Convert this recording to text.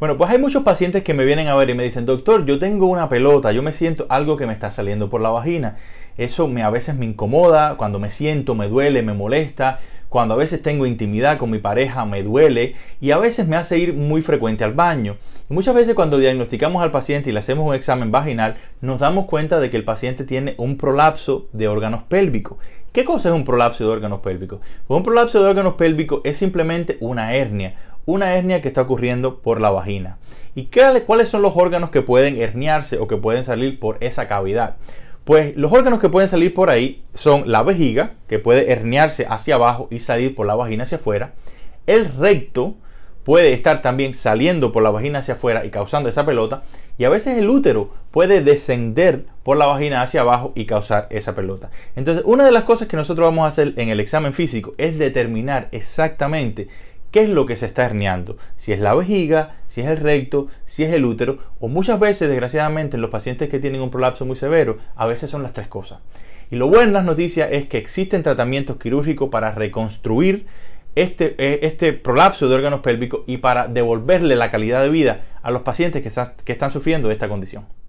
Bueno, pues hay muchos pacientes que me vienen a ver y me dicen, doctor, yo tengo una pelota, yo me siento algo que me está saliendo por la vagina. Eso me, a veces me incomoda, cuando me siento me duele, me molesta, cuando a veces tengo intimidad con mi pareja me duele y a veces me hace ir muy frecuente al baño. muchas veces cuando diagnosticamos al paciente y le hacemos un examen vaginal, nos damos cuenta de que el paciente tiene un prolapso de órganos pélvicos. ¿Qué cosa es un prolapso de órganos pélvicos? Pues un prolapso de órganos pélvicos es simplemente una hernia una hernia que está ocurriendo por la vagina. ¿Y qué, cuáles son los órganos que pueden herniarse o que pueden salir por esa cavidad? Pues los órganos que pueden salir por ahí son la vejiga, que puede herniarse hacia abajo y salir por la vagina hacia afuera. El recto puede estar también saliendo por la vagina hacia afuera y causando esa pelota. Y a veces el útero puede descender por la vagina hacia abajo y causar esa pelota. Entonces, una de las cosas que nosotros vamos a hacer en el examen físico es determinar exactamente qué es lo que se está herniando, si es la vejiga, si es el recto, si es el útero, o muchas veces, desgraciadamente, en los pacientes que tienen un prolapso muy severo, a veces son las tres cosas. Y lo bueno en las noticias es que existen tratamientos quirúrgicos para reconstruir este, eh, este prolapso de órganos pélvicos y para devolverle la calidad de vida a los pacientes que, están, sufriendo esta condición.